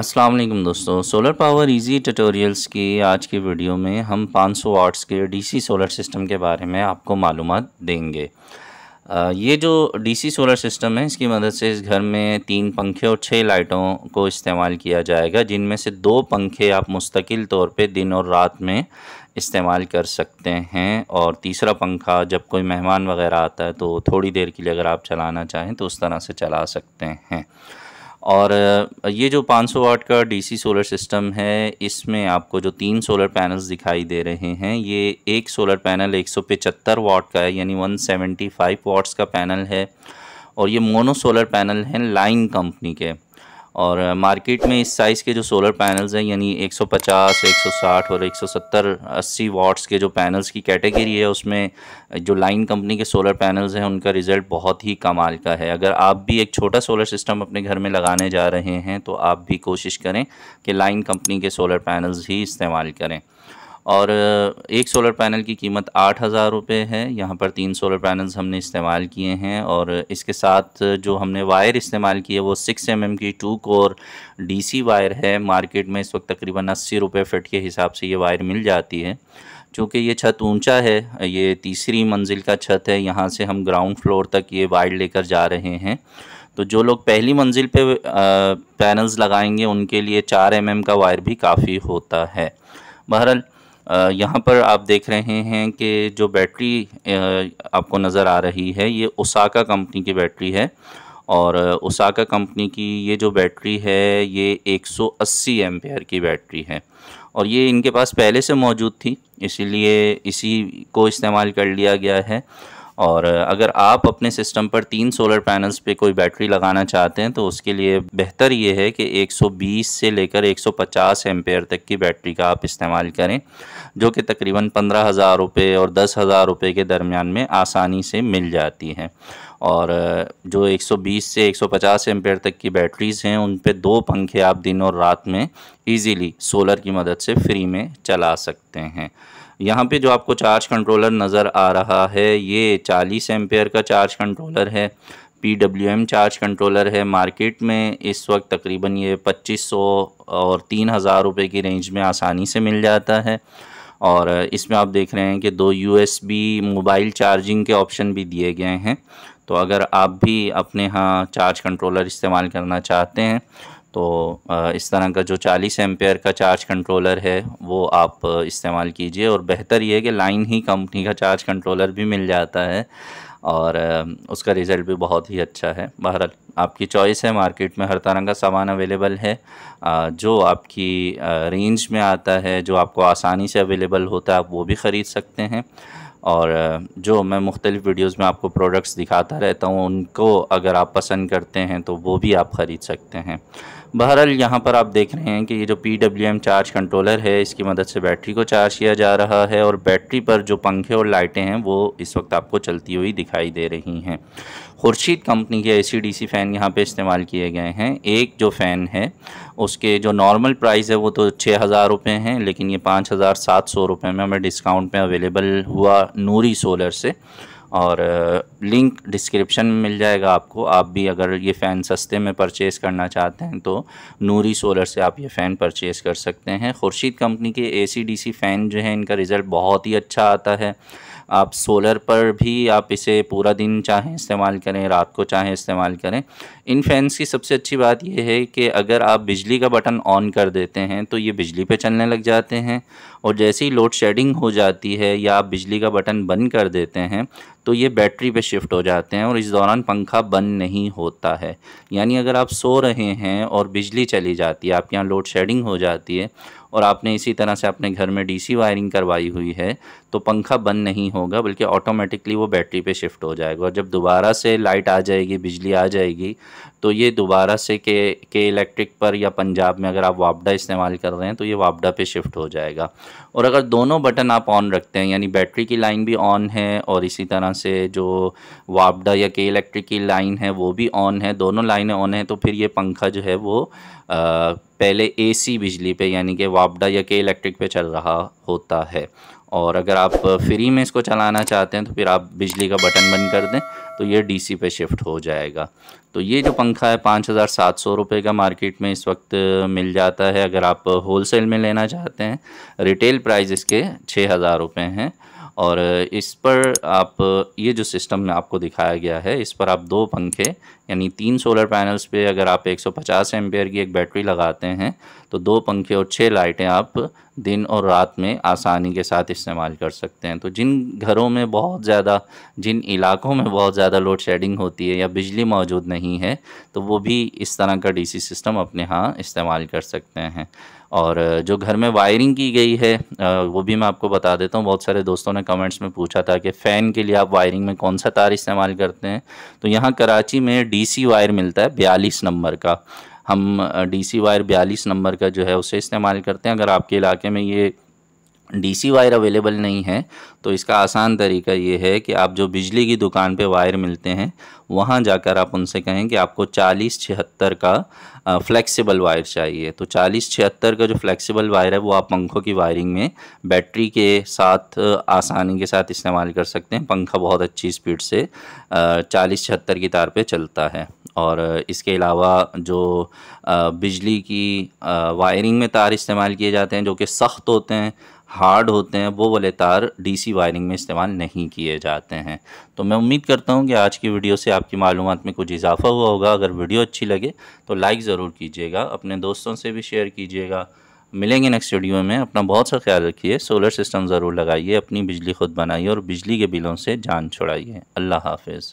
अस्सलाम वालेकुम दोस्तों सोलर पावर इजी ट्यूटोरियल्स की आज की वीडियो में हम 500 सौ वाट्स के डीसी सोलर सिस्टम के बारे में आपको मालूम देंगे ये जो डीसी सोलर सिस्टम है इसकी मदद से इस घर में तीन पंखे और छः लाइटों को इस्तेमाल किया जाएगा जिनमें से दो पंखे आप मुस्तकिल तौर पे दिन और रात में इस्तेमाल कर सकते हैं और तीसरा पंखा जब कोई मेहमान वगैरह आता है तो थोड़ी देर के लिए अगर आप चलाना चाहें तो उस तरह से चला सकते हैं और ये जो 500 वाट का डीसी सोलर सिस्टम है इसमें आपको जो तीन सोलर पैनल्स दिखाई दे रहे हैं ये एक सोलर पैनल एक वाट का है यानी 175 वाट्स का पैनल है और ये मोनो सोलर पैनल हैं लाइन कंपनी के और मार्केट में इस साइज़ के जो सोलर पैनल्स हैं यानी 150, 160 और 170, 80 वाट्स के जो पैनल्स की कैटेगरी है उसमें जो लाइन कंपनी के सोलर पैनल्स हैं उनका रिज़ल्ट बहुत ही कमाल का है अगर आप भी एक छोटा सोलर सिस्टम अपने घर में लगाने जा रहे हैं तो आप भी कोशिश करें कि लाइन कंपनी के सोलर पैनल्स ही इस्तेमाल करें और एक सोलर पैनल की कीमत आठ हज़ार रुपये है यहाँ पर तीन सोलर पैनल्स हमने इस्तेमाल किए हैं और इसके साथ जो हमने वायर इस्तेमाल की है वो सिक्स एम mm की टू कोर डीसी वायर है मार्केट में इस वक्त तकरीबन अस्सी रुपये फिट के हिसाब से ये वायर मिल जाती है चूँकि ये छत ऊंचा है ये तीसरी मंजिल का छत है यहाँ से हम ग्राउंड फ्लोर तक ये वायर लेकर जा रहे हैं तो जो लोग पहली मंजिल पे पैनल्स लगाएंगे उनके लिए चार एम mm का वायर भी काफ़ी होता है बहरहाल यहाँ पर आप देख रहे हैं कि जो बैटरी आपको नज़र आ रही है ये उसाका कंपनी की बैटरी है और उसाका कंपनी की ये जो बैटरी है ये 180 सौ की बैटरी है और ये इनके पास पहले से मौजूद थी इसीलिए इसी को इस्तेमाल कर लिया गया है और अगर आप अपने सिस्टम पर तीन सोलर पैनल्स पे कोई बैटरी लगाना चाहते हैं तो उसके लिए बेहतर ये है कि 120 से लेकर 150 एम्पेयर तक की बैटरी का आप इस्तेमाल करें जो कि तकरीबन पंद्रह हज़ार रुपये और दस हज़ार रुपये के दरमियान में आसानी से मिल जाती है और जो 120 से 150 एम्पेयर तक की बैटरीज़ हैं उन पर दो पंखे आप दिन और रात में ईज़िली सोलर की मदद से फ्री में चला सकते हैं यहाँ पे जो आपको चार्ज कंट्रोलर नज़र आ रहा है ये चालीस एम्पेयर का चार्ज कंट्रोलर है P W M charge controller है मार्केट में इस वक्त तकरीबन ये पच्चीस सौ और तीन हज़ार रुपये की रेंज में आसानी से मिल जाता है और इसमें आप देख रहे हैं कि दो यूएसबी मोबाइल चार्जिंग के ऑप्शन भी दिए गए हैं तो अगर आप भी अपने यहाँ चार्ज कंट्रोलर इस्तेमाल करना चाहते हैं तो इस तरह का जो 40 एम्पेयर का चार्ज कंट्रोलर है वो आप इस्तेमाल कीजिए और बेहतर ये है कि लाइन ही कंपनी का चार्ज कंट्रोलर भी मिल जाता है और उसका रिज़ल्ट भी बहुत ही अच्छा है बहरहाल आपकी चॉइस है मार्केट में हर तरह का सामान अवेलेबल है जो आपकी रेंज में आता है जो आपको आसानी से अवेलेबल होता है आप वो भी ख़रीद सकते हैं और जो मैं मुख्तलिफ़ वीडियोस में आपको प्रोडक्ट्स दिखाता रहता हूँ उनको अगर आप पसंद करते हैं तो वो भी आप ख़रीद सकते हैं बहरहाल यहाँ पर आप देख रहे हैं कि ये जो P W M charge controller है इसकी मदद से बैटरी को चार्ज किया जा रहा है और बैटरी पर जो पंखे और लाइटें हैं वो इस वक्त आपको चलती हुई दिखाई दे रही हैं खुर्शीद कंपनी के ए फ़ैन यहाँ पे इस्तेमाल किए गए हैं एक जो फ़ैन है उसके जो नॉर्मल प्राइस है वो तो छः हज़ार रुपये हैं लेकिन ये पाँच हज़ार सात सौ रुपये में हमें डिस्काउंट में अवेलेबल हुआ नूरी सोलर से और लिंक डिस्क्रिप्शन में मिल जाएगा आपको आप भी अगर ये फ़ैन सस्ते में परचेज़ करना चाहते हैं तो नूरी सोलर से आप ये फ़ैन परचेज़ कर सकते हैं खुर्शीद कंपनी के ए सी डी सी फ़ैन जो है इनका रिज़ल्ट बहुत ही अच्छा आता है आप सोलर पर भी आप इसे पूरा दिन चाहें इस्तेमाल करें रात को चाहें इस्तेमाल करें इन फैंस की सबसे अच्छी बात यह है कि अगर आप बिजली का बटन ऑन कर देते हैं तो ये बिजली पे चलने लग जाते हैं और जैसे ही लोड शेडिंग हो जाती है या आप बिजली का बटन बंद कर देते हैं तो ये बैटरी पे शिफ्ट हो जाते हैं और इस दौरान पंखा बंद नहीं होता है यानी अगर आप सो रहे हैं और बिजली चली जाती है आपके यहाँ लोड शेडिंग हो जाती है और आपने इसी तरह से अपने घर में डीसी वायरिंग करवाई हुई है तो पंखा बंद नहीं होगा बल्कि ऑटोमेटिकली वो बैटरी पे शिफ्ट हो जाएगा और जब दोबारा से लाइट आ जाएगी बिजली आ जाएगी तो ये दोबारा से के के इलेक्ट्रिक पर या पंजाब में अगर आप वापडा इस्तेमाल कर रहे हैं तो ये वापडा पे शिफ्ट हो जाएगा और अगर दोनों बटन आप ऑन रखते हैं यानी बैटरी की लाइन भी ऑन है और इसी तरह से जो वापडा या के इलेक्ट्रिक की लाइन है वो भी ऑन है दोनों लाइनें ऑन हैं तो फिर ये पंखा जो है वो आ, पहले एसी बिजली पे यानी कि वापडा या के इलेक्ट्रिक पे चल रहा होता है और अगर आप फ्री में इसको चलाना चाहते हैं तो फिर आप बिजली का बटन बंद कर दें तो ये डीसी पे शिफ्ट हो जाएगा तो ये जो पंखा है पाँच हज़ार सात सौ रुपये का मार्केट में इस वक्त मिल जाता है अगर आप होलसेल में लेना चाहते हैं रिटेल प्राइस इसके छः हज़ार रुपये हैं और इस पर आप ये जो सिस्टम में आपको दिखाया गया है इस पर आप दो पंखे यानी तीन सोलर पैनल्स पे अगर आप 150 सौ की एक बैटरी लगाते हैं तो दो पंखे और छः लाइटें आप दिन और रात में आसानी के साथ इस्तेमाल कर सकते हैं तो जिन घरों में बहुत ज़्यादा जिन इलाकों में बहुत ज़्यादा लोड शेडिंग होती है या बिजली मौजूद नहीं है तो वो भी इस तरह का डीसी सिस्टम अपने यहाँ इस्तेमाल कर सकते हैं और जो घर में वायरिंग की गई है वो भी मैं आपको बता देता हूँ बहुत सारे दोस्तों ने कमेंट्स में पूछा था कि फ़ैन के लिए आप वायरिंग में कौन सा तार इस्तेमाल करते हैं तो यहाँ कराची में डीसी वायर मिलता है बयालीस नंबर का हम डीसी वायर बयालीस नंबर का जो है उसे इस्तेमाल करते हैं अगर आपके इलाके में ये डीसी वायर अवेलेबल नहीं है तो इसका आसान तरीका ये है कि आप जो बिजली की दुकान पे वायर मिलते हैं वहाँ जाकर आप उनसे कहें कि आपको चालीस छिहत्तर का फ्लेक्सिबल वायर चाहिए तो चालीस छिहत्तर का जो फ्लेक्सिबल वायर है वो आप पंखों की वायरिंग में बैटरी के साथ आसानी के साथ इस्तेमाल कर सकते हैं पंखा बहुत अच्छी स्पीड से चालीस छिहत्तर की तार पर चलता है और इसके अलावा जो बिजली की वायरिंग में तार इस्तेमाल किए जाते हैं जो कि सख्त होते हैं हार्ड होते हैं वो वाले तार डीसी वायरिंग में इस्तेमाल नहीं किए जाते हैं तो मैं उम्मीद करता हूँ कि आज की वीडियो से आपकी मालूम में कुछ इजाफ़ा हुआ होगा अगर वीडियो अच्छी लगे तो लाइक ज़रूर कीजिएगा अपने दोस्तों से भी शेयर कीजिएगा मिलेंगे नेक्स्ट वीडियो में अपना बहुत सा ख्याल रखिए सोलर सिस्टम ज़रूर लगाइए अपनी बिजली खुद बनाइए और बिजली के बिलों से जान छुड़ाइए अल्लाह हाफिज़